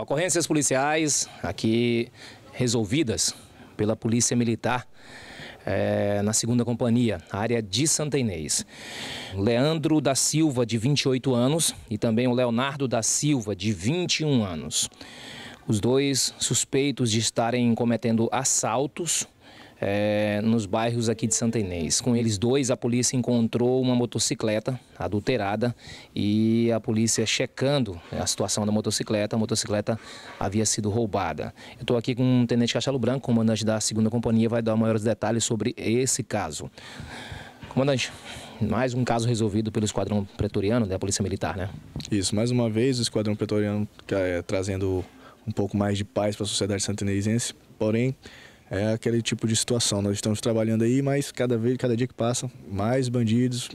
Ocorrências policiais aqui resolvidas pela Polícia Militar é, na segunda companhia, área de Santa Inês. Leandro da Silva, de 28 anos, e também o Leonardo da Silva, de 21 anos. Os dois suspeitos de estarem cometendo assaltos é, nos bairros aqui de Santa Inês. Com eles dois, a polícia encontrou uma motocicleta adulterada e a polícia checando né, a situação da motocicleta, a motocicleta havia sido roubada. Eu estou aqui com o Tenente Cachalo Branco, comandante da segunda companhia, vai dar maiores detalhes sobre esse caso. Comandante, mais um caso resolvido pelo Esquadrão Pretoriano da né, Polícia Militar, né? Isso, mais uma vez o Esquadrão Pretoriano é, trazendo um pouco mais de paz para a sociedade santinense, porém é aquele tipo de situação. Nós estamos trabalhando aí, mas cada vez, cada dia que passa, mais bandidos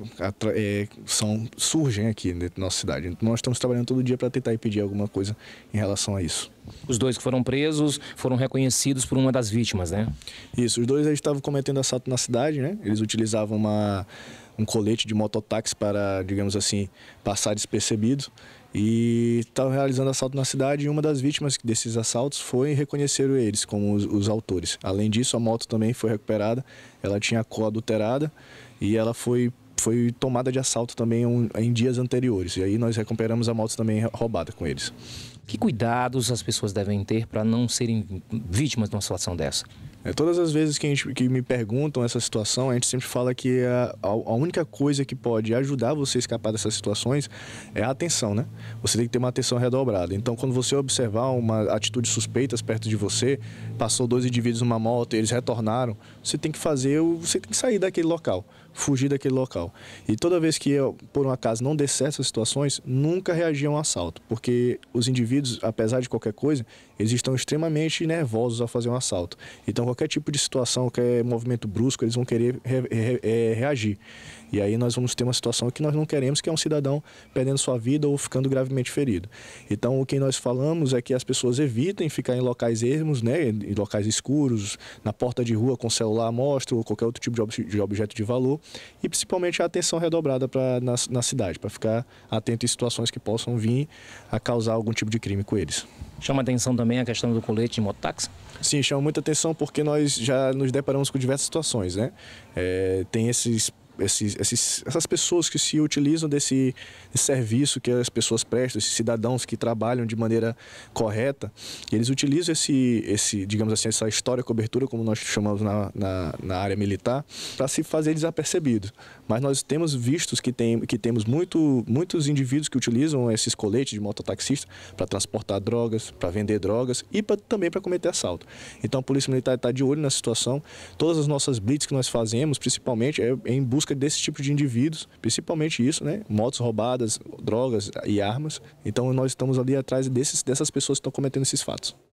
é, são, surgem aqui dentro da nossa cidade. Nós estamos trabalhando todo dia para tentar impedir alguma coisa em relação a isso. Os dois que foram presos foram reconhecidos por uma das vítimas, né? Isso, os dois eles estavam cometendo assalto na cidade, né? Eles utilizavam uma, um colete de mototáxi para, digamos assim, passar despercebido e estão realizando assalto na cidade e uma das vítimas desses assaltos foi reconhecer eles como os, os, autores. Além disso, a moto também foi recuperada, ela tinha a cor adulterada e ela foi, foi tomada de assalto também um, em dias anteriores. E aí nós recuperamos a moto também roubada com eles. Que cuidados as pessoas devem ter para não serem vítimas de uma situação dessa? É, todas as vezes que, gente, que, me perguntam essa situação, a gente sempre fala que é a, a, única coisa que pode ajudar você a escapar dessas situações é a atenção, né? Você tem que ter uma atenção redobrada. Então, quando você observar uma atitude suspeita perto de você, passou dois indivíduos numa moto e eles retornaram, você tem que fazer, você tem que sair daquele local, fugir daquele local. E toda vez que eu, por um acaso, não desse essas situações, nunca reagir a um assalto, porque os indivíduos, apesar de qualquer coisa, eles estão extremamente nervosos ao fazer um assalto. Então, qualquer tipo de situação, qualquer movimento brusco, eles vão querer re, re, re, é, reagir. E aí nós vamos ter uma situação que nós não queremos, que é um cidadão perdendo sua vida ou ficando gravemente ferido. Então, o que nós falamos é que as pessoas evitem ficar em locais ermos, né, em locais escuros, na porta de rua com celular amostra ou qualquer outro tipo de, ob de objeto de valor, e principalmente a atenção redobrada pra, na, na cidade, para ficar atento em situações que possam vir a causar algum tipo de crime com eles. Chama atenção também a questão do colete de mototáxi? Sim, chama muita atenção porque nós já nos deparamos com diversas situações, né? É, tem esses esses, esses, essas pessoas que se utilizam desse, desse, serviço que as pessoas prestam, esses cidadãos que trabalham de maneira correta, eles utilizam esse, esse digamos assim, essa história cobertura, como nós chamamos na, na, na área militar, para se fazer desapercebido. Mas nós temos vistos que, tem, que temos muito, muitos indivíduos que utilizam esses coletes de mototaxista para transportar drogas, para vender drogas e pra, também para cometer assalto. Então a Polícia Militar está de olho na situação. Todas as nossas blitz que nós fazemos, principalmente, é em busca busca desse tipo de indivíduos, principalmente isso, né? Motos roubadas, drogas e armas. Então nós estamos ali atrás desses, dessas pessoas que estão cometendo esses fatos.